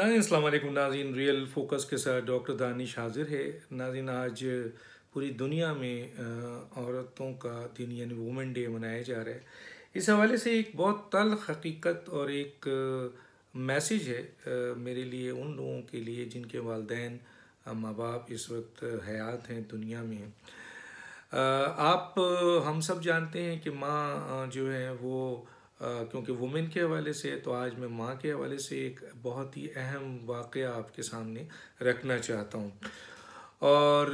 नाजन नाजीन real focus के साथ डॉक्टर दानिश हाजिर है नाजिन आज पूरी दुनिया में औरतों का दिन यानी वुमेन डे मनाया जा रहा है इस हवाले से एक बहुत तल हकीकत और एक मैसेज है मेरे लिए उन लोगों के लिए जिनके वालदेन माँ बाप इस वक्त हयात हैं दुनिया में आप हम सब जानते हैं कि माँ जो है वो क्योंकि वुमेन के हवाले से तो आज मैं माँ के हवाले से एक बहुत ही अहम वाक़ आपके सामने रखना चाहता हूँ और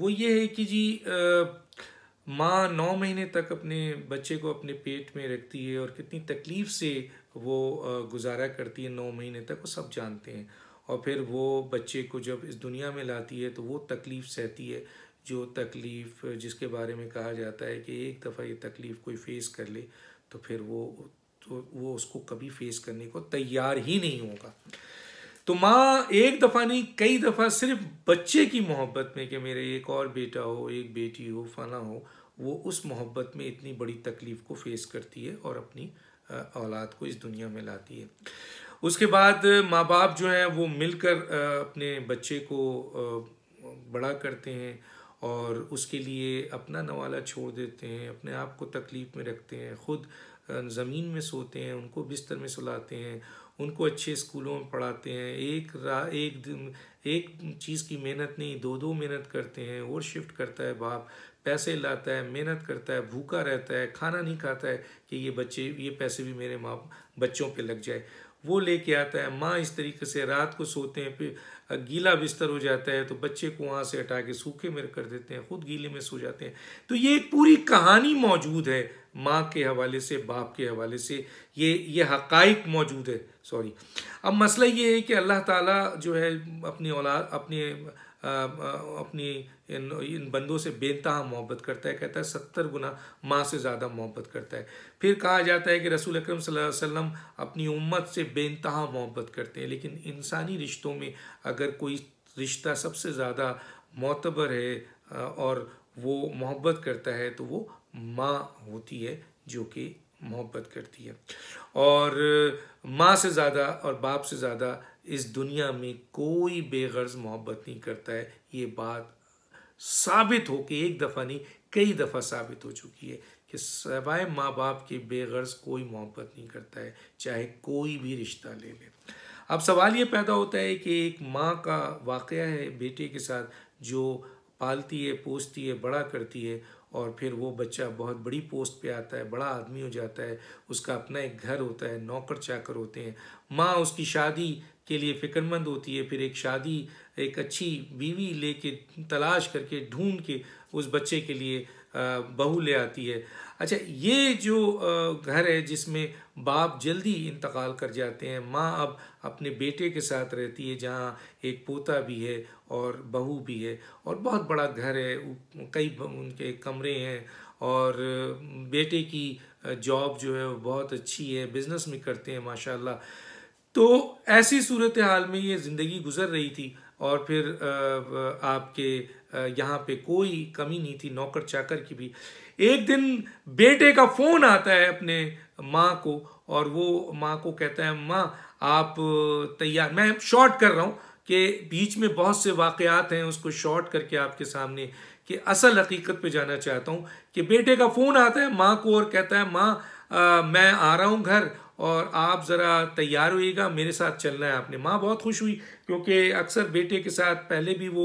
वो ये है कि जी माँ नौ महीने तक अपने बच्चे को अपने पेट में रखती है और कितनी तकलीफ़ से वो गुजारा करती है नौ महीने तक वो सब जानते हैं और फिर वो बच्चे को जब इस दुनिया में लाती है तो वो तकलीफ़ सहती है जो तकलीफ़ जिसके बारे में कहा जाता है कि एक दफ़ा ये तकलीफ़ कोई फेस कर ले तो फिर वो तो वो उसको कभी फेस करने को तैयार ही नहीं होगा तो माँ एक दफ़ा नहीं कई दफ़ा सिर्फ बच्चे की मोहब्बत में कि मेरे एक और बेटा हो एक बेटी हो फना हो वो उस मोहब्बत में इतनी बड़ी तकलीफ़ को फेस करती है और अपनी औलाद को इस दुनिया में लाती है उसके बाद माँ बाप जो हैं वो मिलकर अपने बच्चे को बड़ा करते हैं और उसके लिए अपना नवाला छोड़ देते हैं अपने आप को तकलीफ़ में रखते हैं ख़ुद ज़मीन में सोते हैं उनको बिस्तर में सुलाते हैं उनको अच्छे स्कूलों में पढ़ाते हैं एक रा एक दिन एक चीज़ की मेहनत नहीं दो दो मेहनत करते हैं और शिफ्ट करता है बाप पैसे लाता है मेहनत करता है भूखा रहता है खाना नहीं खाता है कि ये बच्चे ये पैसे भी मेरे माँ बच्चों पे लग जाए वो लेके आता है माँ इस तरीके से रात को सोते हैं फिर गीला बिस्तर हो जाता है तो बच्चे को वहाँ से हटा के सूखे में कर देते हैं खुद गीले में सो जाते हैं तो ये एक पूरी कहानी मौजूद है माँ के हवाले से बाप के हवाले से ये ये हकाइक मौजूद है सॉरी अब मसला ये है कि अल्लाह ताला जो है अपनी औलाद अपने अपनी इन इन बंदों से बेनतहा मोहब्बत करता है कहता है सत्तर गुना माँ से ज़्यादा मोहब्बत करता है फिर कहा जाता है कि रसूल अलैहि वसल्लम अपनी उम्मत से बेनतहा मोहब्बत करते हैं लेकिन इंसानी रिश्तों में अगर कोई रिश्ता सबसे ज़्यादा मोतबर है और वो मोहब्बत करता है तो वो माँ होती है जो कि मोहब्बत करती है और माँ से ज़्यादा और बाप से ज़्यादा इस दुनिया में कोई बेगर्ज मोहब्बत नहीं करता है ये बात साबित हो के एक दफ़ा नहीं कई दफ़ा साबित हो चुकी है कि सवाए माँ बाप के बेगर्ज कोई मोहब्बत नहीं करता है चाहे कोई भी रिश्ता ले ले अब सवाल ये पैदा होता है कि एक माँ का वाक़ है बेटे के साथ जो पालती है पोसती है बड़ा करती है और फिर वो बच्चा बहुत बड़ी पोस्ट पे आता है बड़ा आदमी हो जाता है उसका अपना एक घर होता है नौकर चाकर होते हैं माँ उसकी शादी के लिए फ़िक्रमंद होती है फिर एक शादी एक अच्छी बीवी लेके तलाश करके ढूंढ के उस बच्चे के लिए बहू ले आती है अच्छा ये जो घर है जिसमें बाप जल्दी इंतकाल कर जाते हैं माँ अब अपने बेटे के साथ रहती है जहाँ एक पोता भी है और बहू भी है और बहुत बड़ा घर है कई उनके कमरे हैं और बेटे की जॉब जो है वो बहुत अच्छी है बिज़नेस में करते हैं माशाल्लाह तो ऐसी सूरत हाल में ये ज़िंदगी गुजर रही थी और फिर आपके यहाँ पे कोई कमी नहीं थी नौकर चाकर की भी एक दिन बेटे का फ़ोन आता है अपने माँ को और वो माँ को कहता है माँ आप तैयार मैं शॉर्ट कर रहा हूँ कि बीच में बहुत से वाक़ात हैं उसको शॉर्ट करके आपके सामने कि असल हकीकत पे जाना चाहता हूँ कि बेटे का फ़ोन आता है माँ को और कहता है माँ मैं आ रहा हूँ घर और आप ज़रा तैयार होइएगा मेरे साथ चलना है आपने माँ बहुत खुश हुई क्योंकि अक्सर बेटे के साथ पहले भी वो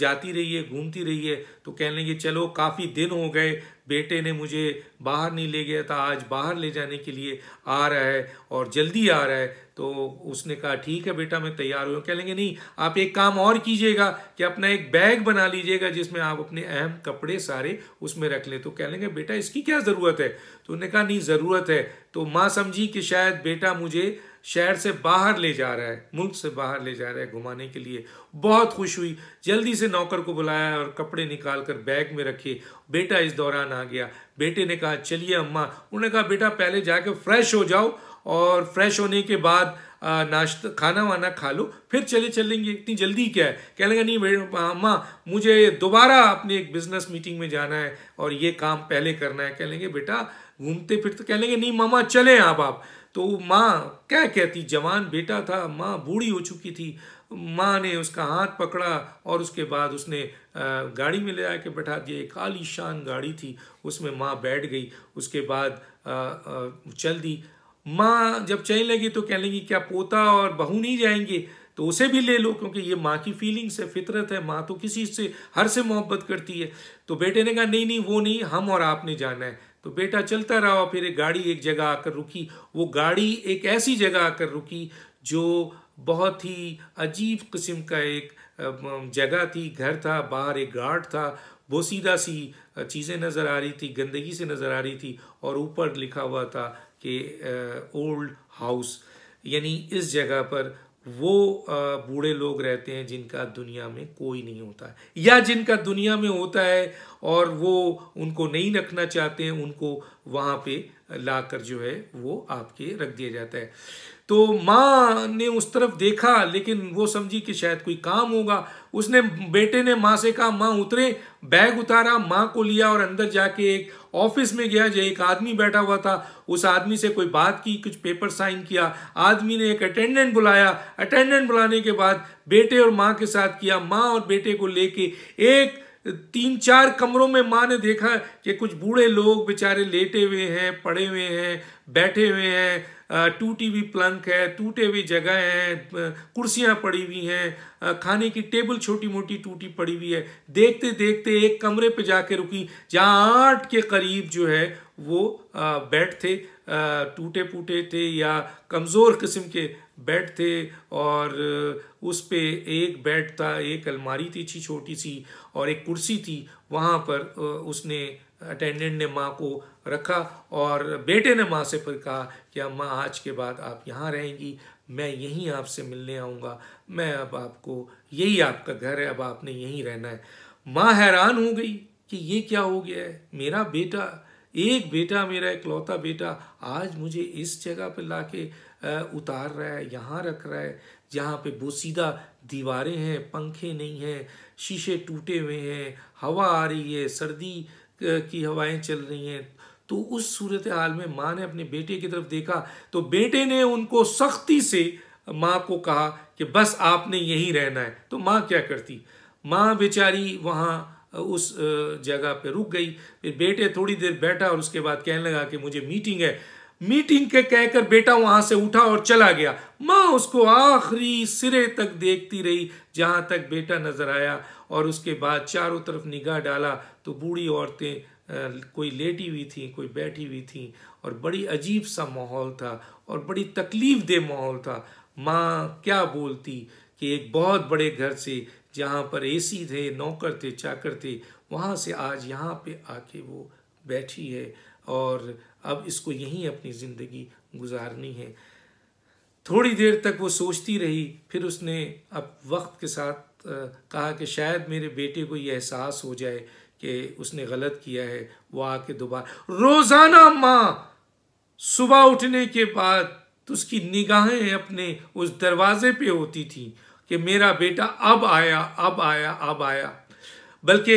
जाती रही है घूमती रही है तो कह लेंगे चलो काफ़ी दिन हो गए बेटे ने मुझे बाहर नहीं ले गया था आज बाहर ले जाने के लिए आ रहा है और जल्दी आ रहा है तो उसने कहा ठीक है बेटा मैं तैयार हुआ कह लेंगे नहीं आप एक काम और कीजिएगा कि अपना एक बैग बना लीजिएगा जिसमें आप अपने अहम कपड़े सारे उसमें रख लें तो कह लेंगे बेटा इसकी क्या ज़रूरत है तो उन्होंने कहा नहीं ज़रूरत है तो माँ समझी कि शायद बेटा मुझे शहर से बाहर ले जा रहा है मुल्क से बाहर ले जा रहा है घुमाने के लिए बहुत खुश हुई जल्दी से नौकर को बुलाया और कपड़े निकाल कर बैग में रखे बेटा इस दौरान आ गया बेटे ने कहा चलिए अम्मा उन्होंने कहा बेटा पहले जाके फ्रेश हो जाओ और फ्रेश होने के बाद नाश्ता खाना वाना खा लो फिर चले चलेंगे इतनी जल्दी क्या है कह लेंगे नहीं अम्मा मुझे दोबारा अपने एक बिजनेस मीटिंग में जाना है और ये काम पहले करना है कह लेंगे बेटा घूमते फिरते कह लेंगे नहीं मामा चले आप आप तो माँ क्या कहती जवान बेटा था माँ बूढ़ी हो चुकी थी माँ ने उसका हाथ पकड़ा और उसके बाद उसने गाड़ी में ले जाके बैठा दिया एक आलीशान गाड़ी थी उसमें माँ बैठ गई उसके बाद चल दी माँ जब चलने लगी तो कह लेंगी क्या पोता और बहू नहीं जाएंगे तो उसे भी ले लो क्योंकि ये माँ की फीलिंग्स है फितरत है माँ तो किसी से हर से मोहब्बत करती है तो बेटे ने कहा नहीं नहीं वो नहीं हम और आपने जाना है तो बेटा चलता रहा फिर एक गाड़ी एक जगह आकर रुकी वो गाड़ी एक ऐसी जगह आकर रुकी जो बहुत ही अजीब किस्म का एक जगह थी घर था बाहर एक गार्ड था वो सीधा सी चीज़ें नज़र आ रही थी गंदगी से नज़र आ रही थी और ऊपर लिखा हुआ था कि ओल्ड हाउस यानी इस जगह पर वो बूढ़े लोग रहते हैं जिनका दुनिया में कोई नहीं होता है या जिनका दुनिया में होता है और वो उनको नहीं रखना चाहते हैं उनको वहाँ पे लाकर जो है वो आपके रख दिया जाता है तो माँ ने उस तरफ देखा लेकिन वो समझी कि शायद कोई काम होगा उसने बेटे ने माँ से कहा माँ उतरे बैग उतारा माँ को लिया और अंदर जाके एक ऑफिस में गया जो एक आदमी बैठा हुआ था उस आदमी से कोई बात की कुछ पेपर साइन किया आदमी ने एक अटेंडेंट बुलाया अटेंडेंट बुलाने के बाद बेटे और माँ के साथ किया माँ और बेटे को लेके एक तीन चार कमरों में माँ ने देखा कि कुछ बूढ़े लोग बेचारे लेटे हुए हैं पड़े हुए हैं बैठे हुए हैं टूटी हुई प्लंक है टूटे हुए जगह हैं कुर्सियाँ पड़ी हुई हैं खाने की टेबल छोटी मोटी टूटी पड़ी हुई है देखते देखते एक कमरे पे जाके रुकी जहाँ आठ के करीब जो है वो बैठ थे टूटे फूटे थे या कमज़ोर किस्म के बेड थे और उस पे एक बेड था एक अलमारी थी छी छोटी सी और एक कुर्सी थी वहाँ पर उसने अटेंडेंट ने माँ को रखा और बेटे ने माँ से फिर कहा कि अम्मा आज के बाद आप यहाँ रहेंगी मैं यहीं आपसे मिलने आऊँगा मैं अब आपको यही आपका घर है अब आपने यहीं रहना है माँ हैरान हो गई कि ये क्या हो गया है मेरा बेटा एक बेटा मेरा इकलौता बेटा आज मुझे इस जगह पर ला के उतार रहा है यहाँ रख रहा है जहाँ पे बोसीदा दीवारें हैं पंखे नहीं हैं शीशे टूटे हुए हैं हवा आ रही है सर्दी की हवाएं चल रही हैं तो उस सूरत हाल में माँ ने अपने बेटे की तरफ देखा तो बेटे ने उनको सख्ती से माँ को कहा कि बस आपने यहीं रहना है तो माँ क्या करती माँ बेचारी वहाँ उस जगह पे रुक गई फिर बेटे थोड़ी देर बैठा और उसके बाद कहने लगा कि मुझे मीटिंग है मीटिंग के कहकर बेटा वहां से उठा और चला गया माँ उसको आखिरी सिरे तक देखती रही जहां तक बेटा नजर आया और उसके बाद चारों तरफ निगाह डाला तो बूढ़ी औरतें कोई लेटी हुई थी कोई बैठी हुई थी और बड़ी अजीब सा माहौल था और बड़ी तकलीफ दे माहौल था माँ क्या बोलती कि एक बहुत बड़े घर से जहाँ पर एसी थे नौकर थे चाकर थे वहाँ से आज यहाँ पे आके वो बैठी है और अब इसको यहीं अपनी ज़िंदगी गुजारनी है थोड़ी देर तक वो सोचती रही फिर उसने अब वक्त के साथ कहा कि शायद मेरे बेटे को ये एहसास हो जाए कि उसने गलत किया है वो आके दोबारा रोज़ाना माँ सुबह उठने के बाद उसकी निगाहें अपने उस दरवाज़े पे होती थी कि मेरा बेटा अब आया अब आया अब आया बल्कि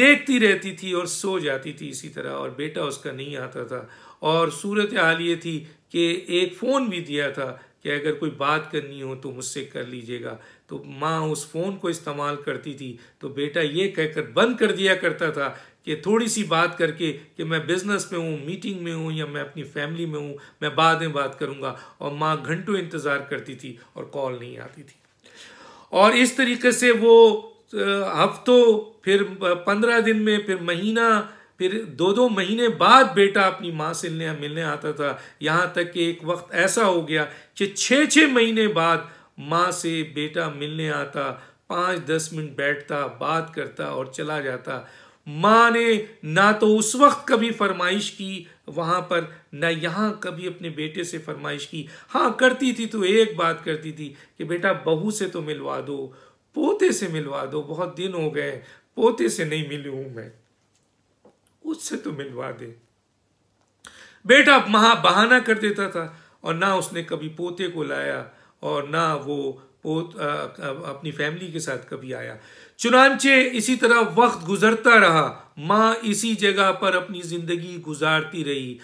देखती रहती थी और सो जाती थी इसी तरह और बेटा उसका नहीं आता था और सूरत हाल ये थी कि एक फ़ोन भी दिया था कि अगर कोई बात करनी हो तो मुझसे कर लीजिएगा तो माँ उस फ़ोन को इस्तेमाल करती थी तो बेटा ये कहकर बंद कर दिया करता था कि थोड़ी सी बात करके कि मैं बिज़नेस में हूँ मीटिंग में हूँ या मैं अपनी फैमिली में हूँ मैं बाद में बात करूँगा और माँ घंटों इंतज़ार करती थी और कॉल नहीं आती थी और इस तरीके से वो हफ्तों फिर पंद्रह दिन में फिर महीना फिर दो दो महीने बाद बेटा अपनी माँ से मिलने मिलने आता था यहाँ तक कि एक वक्त ऐसा हो गया कि छः छः महीने बाद माँ से बेटा मिलने आता पाँच दस मिनट बैठता बात करता और चला जाता माँ ने ना तो उस वक्त कभी फरमाइश की वहाँ पर ना यहाँ कभी अपने बेटे से फरमाइश की हाँ करती थी तो एक बात करती थी कि बेटा बहू से तो मिलवा दो पोते से मिलवा दो बहुत दिन हो गए पोते से नहीं मिली हूं मैं उससे तो मिलवा दे बेटा महा बहाना कर देता था और ना उसने कभी पोते को लाया और ना वो पोत आ, अपनी फैमिली के साथ कभी आया चुनानचे इसी तरह वक्त गुजरता रहा माँ इसी जगह पर अपनी ज़िंदगी गुजारती रही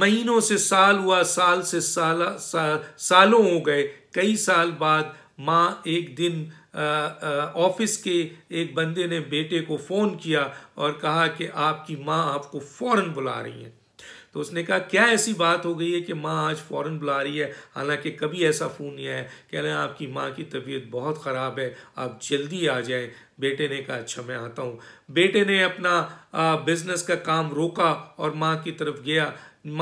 महीनों से साल हुआ साल से साल सा, सालों हो गए कई साल बाद माँ एक दिन ऑफिस के एक बंदे ने बेटे को फ़ोन किया और कहा कि आपकी माँ आपको फ़ौरन बुला रही हैं तो उसने कहा क्या ऐसी बात हो गई है कि माँ आज फ़ौरन बुला रही है हालांकि कभी ऐसा फ़ोन नहीं आया कह रहे हैं आपकी माँ की तबीयत बहुत ख़राब है आप जल्दी आ जाएं बेटे ने कहा अच्छा मैं आता हूँ बेटे ने अपना बिज़नेस का काम रोका और माँ की तरफ गया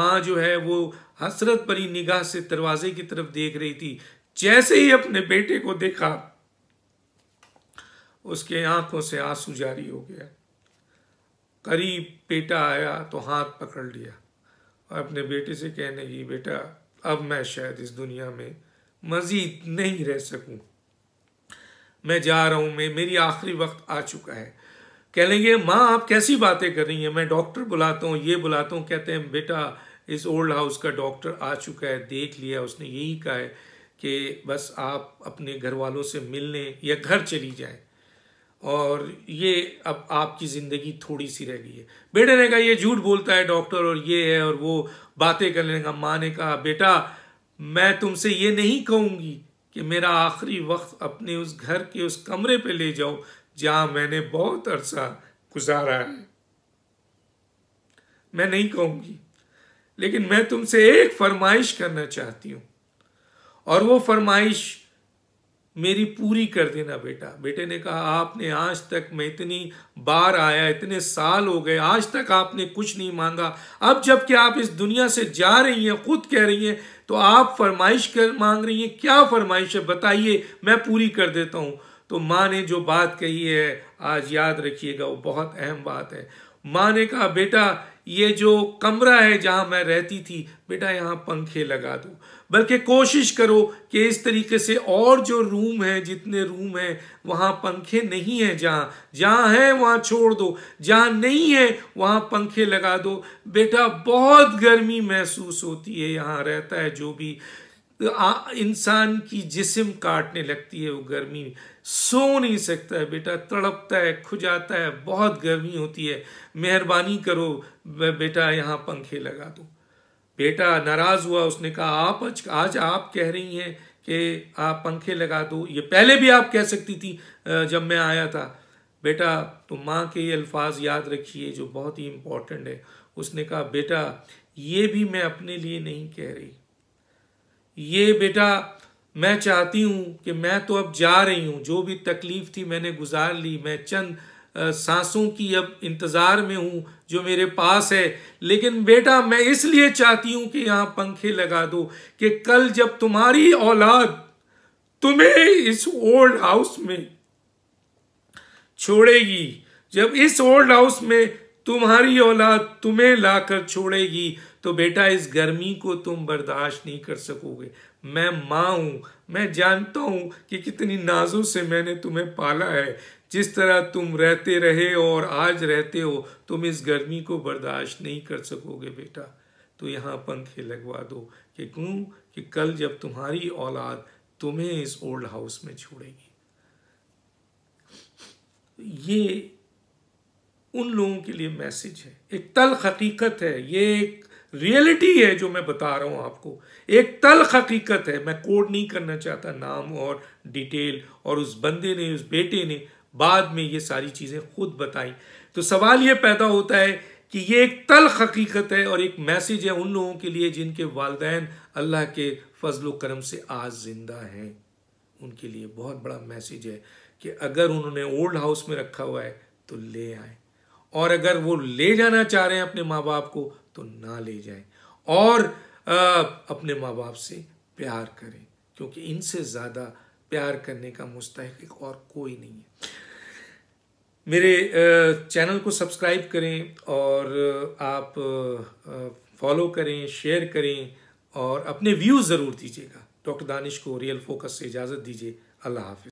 माँ जो है वो हसरत भरी निगाह से दरवाजे की तरफ देख रही थी जैसे ही अपने बेटे को देखा उसके आंखों से आंसू जारी हो गया करीब बेटा आया तो हाथ पकड़ लिया अपने बेटे से कहने लगी बेटा अब मैं शायद इस दुनिया में मज़ीद नहीं रह सकूं मैं जा रहा हूं मैं मेरी आखिरी वक्त आ चुका है कह लेंगे माँ आप कैसी बातें कर रही हैं मैं डॉक्टर बुलाता हूँ ये बुलाता हूँ कहते हैं बेटा इस ओल्ड हाउस का डॉक्टर आ चुका है देख लिया उसने यही कहा है कि बस आप अपने घर वालों से मिलने या घर चली जाएं और ये अब आपकी ज़िंदगी थोड़ी सी रह गई है बेटे ने कहा ये झूठ बोलता है डॉक्टर और ये है और वो बातें करने का माँ ने कहा बेटा मैं तुमसे ये नहीं कहूँगी कि मेरा आखिरी वक्त अपने उस घर के उस कमरे पे ले जाओ जहाँ मैंने बहुत अरसा गुजारा है मैं नहीं कहूँगी लेकिन मैं तुमसे एक फरमाइश करना चाहती हूँ और वो फरमाइश मेरी पूरी कर देना बेटा बेटे ने कहा आपने आज तक मैं इतनी बार आया इतने साल हो गए आज तक आपने कुछ नहीं मांगा अब जबकि आप इस दुनिया से जा रही हैं खुद कह रही हैं तो आप फरमाइश कर मांग रही हैं क्या फरमाइश है बताइए मैं पूरी कर देता हूँ तो माँ ने जो बात कही है आज याद रखिएगा वो बहुत अहम बात है माँ ने कहा बेटा ये जो कमरा है जहाँ मैं रहती थी बेटा यहाँ पंखे लगा दूँ बल्कि कोशिश करो कि इस तरीके से और जो रूम हैं जितने रूम हैं वहाँ पंखे नहीं हैं जहाँ जहाँ हैं वहाँ छोड़ दो जहाँ नहीं है वहाँ पंखे लगा दो बेटा बहुत गर्मी महसूस होती है यहाँ रहता है जो भी तो इंसान की जिस्म काटने लगती है वो गर्मी सो नहीं सकता है बेटा तड़पता है खुजाता है बहुत गर्मी होती है मेहरबानी करो बेटा यहाँ पंखे लगा दो बेटा नाराज हुआ उसने कहा आप आज, आज आप कह रही हैं कि आप पंखे लगा दो ये पहले भी आप कह सकती थी जब मैं आया था बेटा तो माँ के ये अल्फाज याद रखिए जो बहुत ही इम्पोर्टेंट है उसने कहा बेटा ये भी मैं अपने लिए नहीं कह रही ये बेटा मैं चाहती हूँ कि मैं तो अब जा रही हूँ जो भी तकलीफ़ थी मैंने गुजार ली मैं चंद सांसों की अब इंतज़ार में हूँ जो मेरे पास है लेकिन बेटा मैं इसलिए चाहती हूँ कि यहाँ पंखे लगा दो कि कल जब तुम्हारी औलाद तुम्हें इस ओल्ड हाउस में छोड़ेगी जब इस ओल्ड हाउस में तुम्हारी औलाद तुम्हें लाकर छोड़ेगी तो बेटा इस गर्मी को तुम बर्दाश्त नहीं कर सकोगे मैं माँ हूँ मैं जानता हूँ कि कितनी नाजों से मैंने तुम्हें पाला है जिस तरह तुम रहते रहे और आज रहते हो तुम इस गर्मी को बर्दाश्त नहीं कर सकोगे बेटा तो यहाँ पंखे लगवा दो कि क्यों कि कल जब तुम्हारी औलाद तुम्हें इस ओल्ड हाउस में छोड़ेगी ये उन लोगों के लिए मैसेज है एक तल हकीकत है ये एक रियलिटी है जो मैं बता रहा हूं आपको एक तल हकीकत है मैं कोड नहीं करना चाहता नाम और डिटेल और उस बंदे ने उस बेटे ने बाद में ये सारी चीज़ें खुद बताई तो सवाल ये पैदा होता है कि ये एक तल हकीकत है और एक मैसेज है उन लोगों के लिए जिनके वालदेन अल्लाह के फजल करम से आज ज़िंदा हैं उनके लिए बहुत बड़ा मैसेज है कि अगर उन्होंने ओल्ड हाउस में रखा हुआ है तो ले आए और अगर वो ले जाना चाह रहे हैं अपने माँ बाप को तो ना ले जाएं और आ, अपने माँ बाप से प्यार करें क्योंकि इनसे ज़्यादा प्यार करने का मुस्तक और कोई नहीं है मेरे चैनल को सब्सक्राइब करें और आप फॉलो करें शेयर करें और अपने व्यूज़ ज़रूर दीजिएगा डॉक्टर दानिश को रियल फोकस से इजाज़त दीजिए अल्लाह हाफिज़